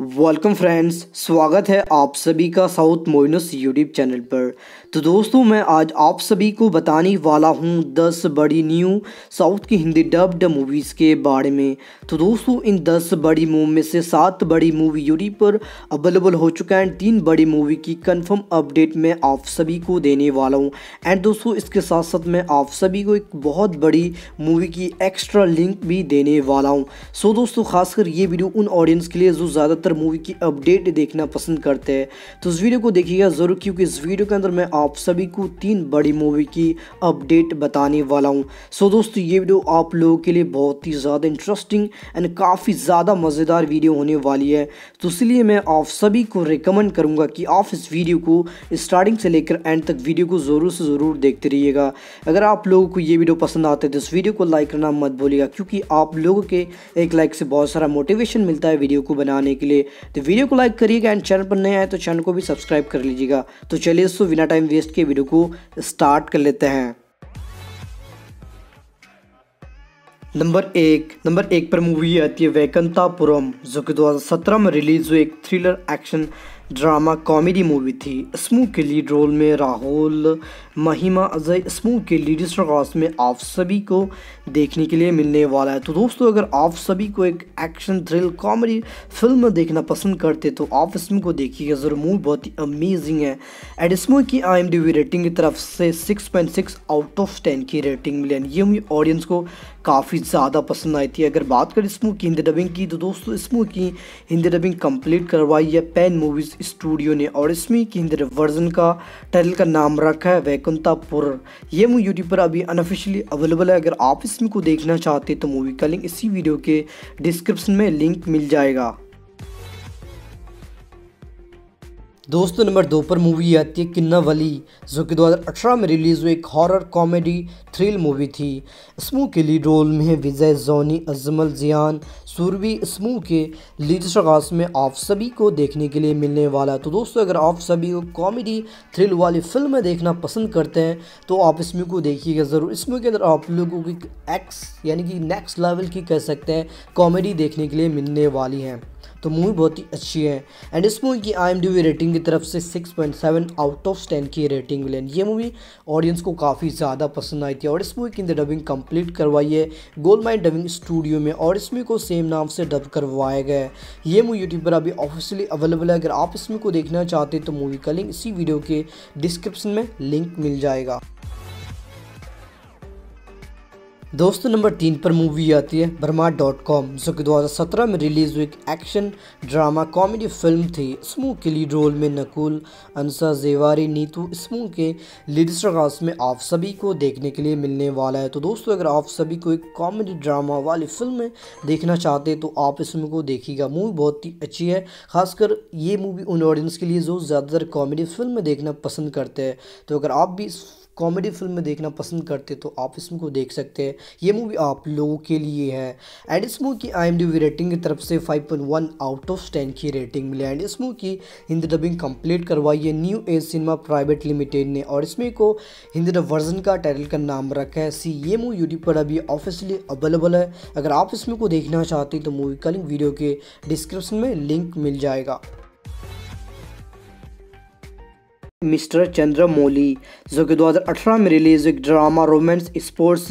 welcome friends स्वागत है आप सभी का साउथ मोइनस यूट्यूब चैनल पर तो दोस्तों मैं आज आप सभी को बताने वाला हूं दस बड़ी न्यू साउथ की हिंदी डब्ड मूवीज़ के बारे में तो दोस्तों इन दस बड़ी मूवी में से सात बड़ी मूवी यूट्यूब पर अवेलेबल हो चुका है तीन बड़ी मूवी की कंफर्म अपडेट मैं आप सभी को देने वाला हूँ एंड दोस्तों इसके साथ साथ मैं आप सभी को एक बहुत बड़ी मूवी की एक्स्ट्रा लिंक भी देने वाला हूँ सो दोस्तों खासकर ये वीडियो उन ऑडियंस के लिए जो ज़्यादातर ज़्यादातर मूवी की अपडेट देखना पसंद करते हैं तो इस वीडियो को देखिएगा ज़रूर क्योंकि इस वीडियो के अंदर मैं आप सभी को तीन बड़ी मूवी की अपडेट बताने वाला हूँ सो दोस्तों ये वीडियो आप लोगों के लिए बहुत ही ज़्यादा इंटरेस्टिंग एंड काफ़ी ज़्यादा मज़ेदार वीडियो होने वाली है तो इसलिए मैं आप सभी को रिकमेंड करूँगा कि आप इस वीडियो को स्टार्टिंग से लेकर एंड तक वीडियो को ज़रूर से ज़रूर देखते रहिएगा अगर आप लोगों को ये वीडियो पसंद आते है तो इस वीडियो को लाइक करना मत भूलिएगा क्योंकि आप लोगों के एक लाइक से बहुत सारा मोटिवेशन मिलता है वीडियो को बनाने के लिए लिए तो वीडियो को लाइक करिएगा एंड चैनल पर नए आए तो चैनल को भी सब्सक्राइब कर लीजिएगा तो चलिए दोस्तों बिना टाइम वेस्ट के वीडियो को स्टार्ट कर लेते हैं नंबर एक नंबर एक पर मूवी आती है वैकंतापुरम जो कि 2017 में रिलीज हुई एक thriller action drama comedy movie थी स्मू के लीड रोल में राहुल महिमा अजय स्मू के लीड स्टार्स में आप सभी को देखने के लिए मिलने वाला है तो दोस्तों अगर आप सभी को एक एक्शन थ्रिल कॉमेडी फिल्म देखना पसंद करते तो आप इसमें को देखिएगा ज़रूर मूवी बहुत ही अमेजिंग है एंड स्मू की आई रेटिंग की तरफ से सिक्स आउट ऑफ टेन की रेटिंग मिली ये मूवी ऑडियंस को काफ़ी ज़्यादा पसंद आई थी अगर बात करें इस मूवी की हिंदी डबिंग की तो दोस्तों इस मूवी की हिंदी डबिंग कंप्लीट करवाई है पेन मूवीज़ स्टूडियो ने और इसमें की हिंदी वर्जन का टाइटल का नाम रखा है वैकुंतापुर ये मूवी यूट्यूब पर अभी अनऑफिशियली अवेलेबल है अगर आप इसमें को देखना चाहते तो मूवी का लिंक इसी वीडियो के डिस्क्रिप्शन में लिंक मिल जाएगा दोस्तों नंबर दो पर मूवी आती है किन्ना वली जो कि 2018 में रिलीज़ हुई एक हॉरर कॉमेडी थ्रिल मूवी थी इसमू के लीड रोल में विजय जोनी अजमल जियान सूरवी स्मू के लीड शगास में आप सभी को देखने के लिए मिलने वाला है तो दोस्तों अगर आप सभी को कॉमेडी थ्रिल वाली फिल्में देखना पसंद करते हैं तो आप इसमें को देखिएगा ज़रूर इसमें के अंदर आप लोगों की एक्स यानी कि नेक्स्ट लेवल की कह सकते हैं कॉमेडी देखने के लिए मिलने वाली हैं तो मूवी बहुत ही अच्छी है एंड इस मूवी की आई रेटिंग की तरफ से 6.7 आउट ऑफ 10 की रेटिंग मिले ये मूवी ऑडियंस को काफ़ी ज़्यादा पसंद आई थी और इस मूवी की डबिंग कंप्लीट करवाई है गोल माइन डबिंग स्टूडियो में और इस मूवी को सेम नाम से डब करवाया गया है ये मूवी यूट्यूब पर अभी ऑफिशियली अवेलेबल है अगर आप इस मूवी को देखना चाहते हैं तो मूवी का लिंक इसी वीडियो के डिस्क्रिप्शन में लिंक मिल जाएगा दोस्तों नंबर तीन पर मूवी आती है ब्रह्मा डॉट कॉम जो कि 2017 में रिलीज हुई एक्शन ड्रामा कॉमेडी फिल्म थी स्मू के लीड रोल में नकुल अंसा जेवारी नीतू स्मू के लीडर स्टार्स में आप सभी को देखने के लिए मिलने वाला है तो दोस्तों अगर आप सभी को एक कॉमेडी ड्रामा वाली फिल्म देखना चाहते तो आप इसमें को देखिएगा मूवी बहुत ही अच्छी है खासकर ये मूवी उन ऑडियंस के लिए जो ज़्यादातर कॉमेडी फिल्म देखना पसंद करते हैं तो अगर आप भी कॉमेडी फिल्में देखना पसंद करते तो आप इस मूवी को देख सकते हैं ये मूवी आप लोगों के लिए है एंड इस मूवी की आई रेटिंग की तरफ से 5.1 आउट ऑफ 10 की रेटिंग मिली एंड इस मूवी की हिंदी डबिंग कंप्लीट करवाई है new age cinema private limited ने और इसमें को हिंदी डब वर्जन का टाइटल का नाम रखा है सी ये मूवी यूट्यूब पर अभी ऑफिसली अवेलेबल है अगर आप इसमें को देखना चाहते हैं तो मूवी का लिंक वीडियो के डिस्क्रिप्शन में लिंक मिल जाएगा मिस्टर चंद्रमौली जो कि 2018 में रिलीज एक drama romance sports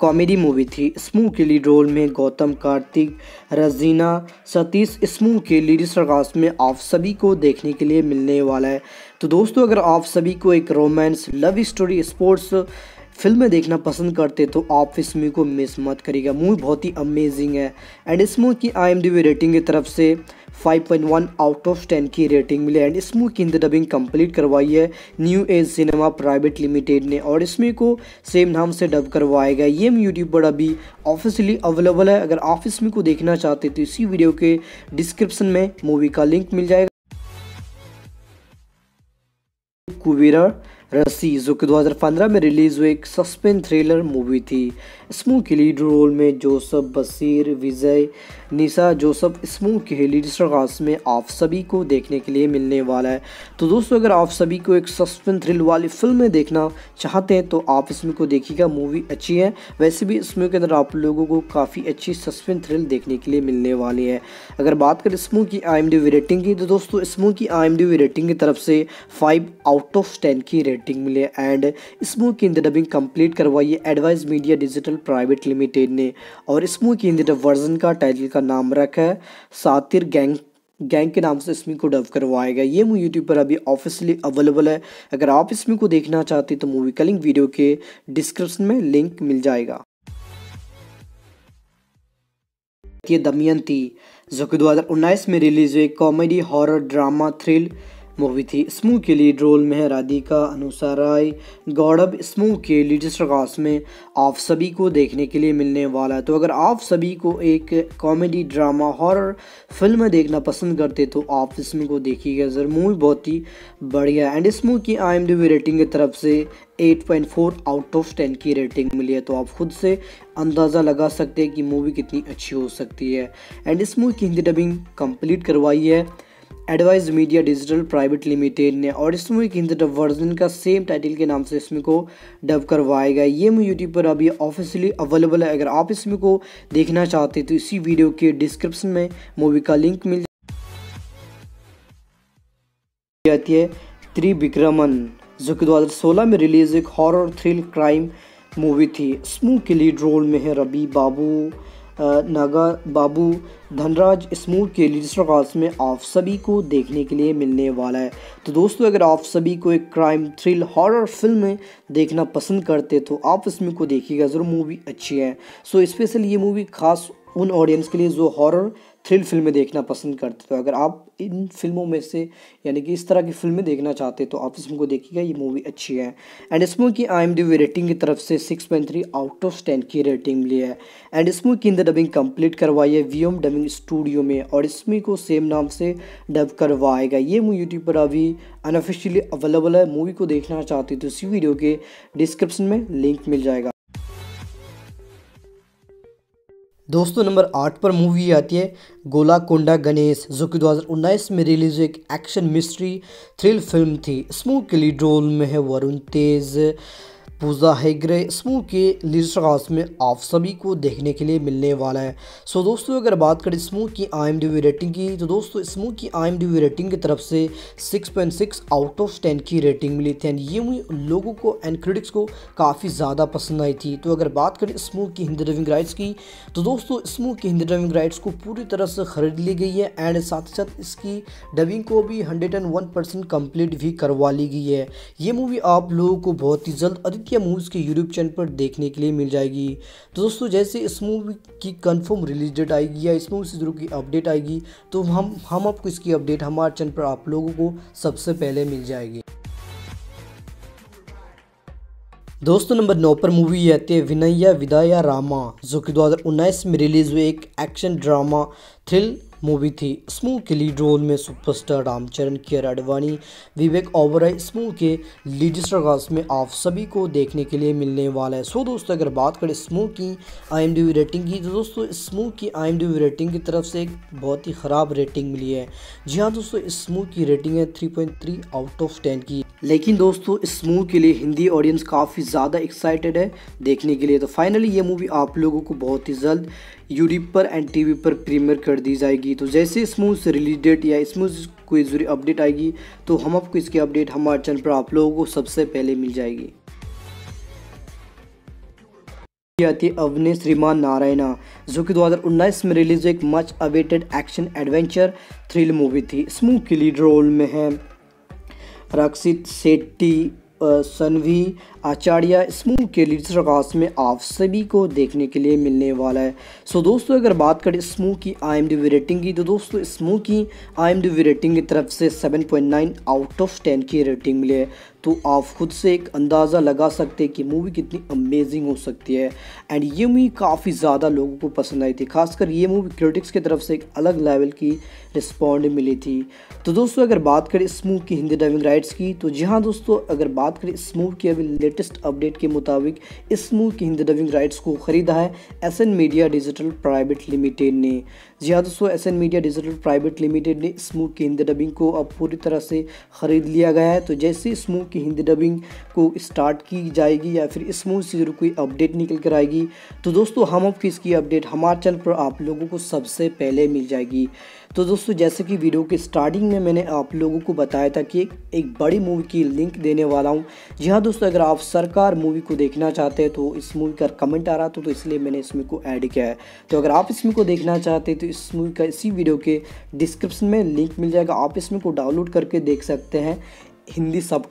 comedy movie थी स्मू के लीड रोल में गौतम कार्तिक रजीना सतीश स्मू के लीड सरकास में आप सभी को देखने के लिए मिलने वाला है तो दोस्तों अगर आप सभी को एक रोमांस लव स्टोरी स्पोर्ट्स फिल्में देखना पसंद करते तो आप इस मूवी को मिस मत करिएगा मूवी बहुत ही अमेजिंग है एंड इस मूवी की आई रेटिंग की तरफ से 5.1 आउट ऑफ 10 की रेटिंग मिली एंड इस मूवी की हिंदी डबिंग कंप्लीट करवाई है new age cinema private limited ने और इस मूवी को सेम नाम से डब करवाया गया ये यूट्यूब पर अभी ऑफिशियली अवेलेबल है अगर आप इस मूवी को देखना चाहते तो इसी वीडियो के डिस्क्रिप्शन में मूवी का लिंक मिल जाएगा कुबेरा रस्सी जो कि 2015 में रिलीज हुई एक सस्पेंस थ्रिलर मूवी थी स्मू के लीड रोल में जोसफ बसीर विजय निशा जोसफ स्मू के लीड कास्ट में आप सभी को देखने के लिए मिलने वाला है तो दोस्तों अगर आप सभी को एक सस्पेंस थ्रिल वाली में देखना चाहते हैं तो आप इसमें को देखिएगा मूवी अच्छी है वैसे भी इसमें के अंदर आप लोगों को काफ़ी अच्छी सस्पेंस थ्रिल देखने के लिए मिलने वाली है अगर बात करें स्मू की आई रेटिंग की तो दोस्तों स्मू की आई रेटिंग की तरफ से फाइव आउट ऑफ टेन की रेटिंग रेटिंग मिले एंड इस मूवी की द डबिंग कंप्लीट करवाई advise media digital private limited ने और इस मूवी की इन डब वर्जन का टाइटल का नाम रखा है सातिर गैंग गैंग के नाम से इसमें को डब करवाया गया ये मूवी यूट्यूब पर अभी ऑफिशियली अवेलेबल है अगर आप इसमें को देखना चाहते तो मूवी का लिंक वीडियो के डिस्क्रिप्शन में लिंक मिल जाएगा दमयंती जो कि 2019 में रिलीज हुई comedy horror drama thrill movie थी स्मूह के लीड रोल में है राधिका अनुसाराय राय गौरव स्मूह के लीडस्ट कास्ट में आप सभी को देखने के लिए मिलने वाला है तो अगर आप सभी को एक कॉमेडी ड्रामा हॉरर फिल्म देखना पसंद करते तो आप इस मूवी को देखिएगा ज़र मूवी बहुत ही बढ़िया एंड इस मूवी की आई रेटिंग की तरफ से 8.4 आउट ऑफ 10 की रेटिंग मिली है तो आप खुद से अंदाज़ा लगा सकते हैं कि मूवी कितनी अच्छी हो सकती है एंड इस मूवी की हिंदी डबिंग कंप्लीट करवाई है advise media digital private limited ने और मूवी के डब वर्जन का सेम टाइटल के नाम से इसमें को डब करवाया गया ये मूवी यूट्यूब पर अभी ऑफिशियली अवेलेबल है अगर आप इसमें को देखना चाहते तो इसी वीडियो के डिस्क्रिप्शन में मूवी का लिंक मिल जाती है त्रिविक्रमन जो कि 2016 में रिलीज एक हॉरर थ्रिल क्राइम मूवी थी स्मू के लीड रोल में है रबी बाबू नागा बाबू धनराज स्मूर के लीडर कास्ट में आप सभी को देखने के लिए मिलने वाला है तो दोस्तों अगर आप सभी को एक क्राइम थ्रिल हॉरर फिल्म देखना पसंद करते तो आप इसमें को देखिएगा ज़रूर मूवी अच्छी है सो स्पेशल ये मूवी खास उन ऑडियंस के लिए जो हॉरर थ्रिल फिल्में देखना पसंद करते तो अगर आप इन फिल्मों में से यानी कि इस तरह की फिल्में देखना चाहते तो आप इस मूवी को देखिएगा ये मूवी अच्छी है एंड इस मूवी की आई एम डी रेटिंग की तरफ से six point three out of ten की रेटिंग मिली है एंड इस मूवी की इन डबिंग कंप्लीट करवाई है वी डबिंग स्टूडियो में और इस मूवी को सेम नाम से डब करवाएगा ये मूवी यूट्यूब पर अभी अनऑफिशियली अवेलेबल है मूवी को देखना चाहते तो इसी वीडियो के डिस्क्रिप्शन में लिंक मिल जाएगा दोस्तों नंबर आठ पर मूवी आती है गोला कोंडा गणेश जो कि 2019 में रिलीज हुई एक एक्शन मिस्ट्री थ्रिल फिल्म थी इसमें के लिए रोल में है वरुण तेज पूजा हेगरे समूह के लीडरगास में आप सभी को देखने के लिए मिलने वाला है सो दोस्तों अगर बात करें समूह की आई रेटिंग की तो दोस्तों समूह की आई रेटिंग की तरफ से 6.6 आउट ऑफ 10 की रेटिंग मिली थी एंड ये मूवी लोगों को एंड क्रिटिक्स को काफ़ी ज़्यादा पसंद आई थी तो अगर बात करें समूह की हिंदी ड्राइविंग राइट्स की तो दोस्तों समूह की हिंदी ड्राइविंग राइट्स को पूरी तरह से खरीद ली गई है एंड साथ ही साथ इसकी डबिंग को भी hundred and one percent complete भी करवा ली गई है ये मूवी आप लोगों को बहुत ही जल्द अधिक या मूवीज के यूट्यूब चैनल पर देखने के लिए मिल जाएगी तो दोस्तों जैसे इस मूवी की कंफर्म रिलीज डेट आएगी या इस मूवी से जरूर की अपडेट आएगी तो हम हम आपको इसकी अपडेट हमारे चैनल पर आप लोगों को सबसे पहले मिल जाएगी दोस्तों नंबर नौ पर मूवी आती है विनैया विदाया रामा जो कि 2019 में रिलीज़ हुई एक एक्शन ड्रामा थ्रिल मूवी थी स्मू के लीड रोल में सुपरस्टार रामचरण केयर अडवाणी विवेक ओबराय स्मू के लीड स्टारकास्ट में आप सभी को देखने के लिए मिलने वाला है सो दोस्तों अगर बात करें स्मू की आई रेटिंग की तो दोस्तों स्मू की आई रेटिंग की तरफ से एक बहुत ही ख़राब रेटिंग मिली है जी हाँ दोस्तों स्मू की रेटिंग है थ्री आउट ऑफ टेन की लेकिन दोस्तों मूव के लिए हिंदी ऑडियंस काफ़ी ज़्यादा एक्साइटेड है देखने के लिए तो फाइनली ये मूवी आप लोगों को बहुत ही जल्द यूट्यूब पर एंड टीवी पर प्रीमियर कर दी जाएगी तो जैसे स्मूथ रिलीज डेट या स्मूथ कोई जरूरी अपडेट आएगी तो हम आपको इसकी अपडेट हमारे चैनल पर आप लोगों को सबसे पहले मिल जाएगी आती श्रीमान नारायणा जो कि 2019 में रिलीज एक much awaited action adventure thrill movie थी स्मू के लीड रोल में है रक्षित सेट्टी सनवी आचार्य स्मूह के कास्ट में आप सभी को देखने के लिए मिलने वाला है सो so, दोस्तों अगर बात करें स्मूह की आई एम रेटिंग की तो दोस्तों स्मूह की आई एम रेटिंग की तरफ से 7.9 आउट ऑफ 10 की रेटिंग मिली है तो आप खुद से एक अंदाज़ा लगा सकते हैं कि मूवी कितनी अमेजिंग हो सकती है एंड ये मूवी काफ़ी ज़्यादा लोगों को पसंद आई थी खासकर ये मूवी क्रिटिक्स की तरफ से एक अलग लेवल की रिस्पॉन्ड मिली थी तो दोस्तों अगर बात करें स्मूव की हिंदी डबिंग राइट्स की तो जी हाँ दोस्तों अगर बात करें स्मूव की अभी लेटेस्ट अपडेट के मुताबिक मूव की हिंदी डबिंग राइट्स को खरीदा है S N media digital private limited ने जी हाँ दोस्तों S N media digital private limited ने मूव की हिंदी डबिंग को अब पूरी तरह से ख़रीद लिया गया है तो जैसे मूव की हिंदी डबिंग को स्टार्ट की जाएगी या फिर मूव से जरूर कोई अपडेट निकल कर आएगी तो दोस्तों हम आपकी इसकी अपडेट हमारे चैनल पर आप लोगों को सबसे पहले मिल जाएगी तो दोस्तों जैसे कि वीडियो के स्टार्टिंग में मैंने आप लोगों को बताया था कि एक बड़ी मूवी की लिंक देने वाला हूँ जी हाँ दोस्तों अगर आप सरकार मूवी को देखना चाहते हैं तो इस मूवी का कमेंट आ रहा था तो इसलिए मैंने इसमें को ऐड किया है तो अगर आप इसमें को देखना चाहते हैं तो इस मूवी का इसी वीडियो के डिस्क्रिप्शन में लिंक मिल जाएगा आप इसमें को डाउनलोड करके देख सकते हैं हिंदी सब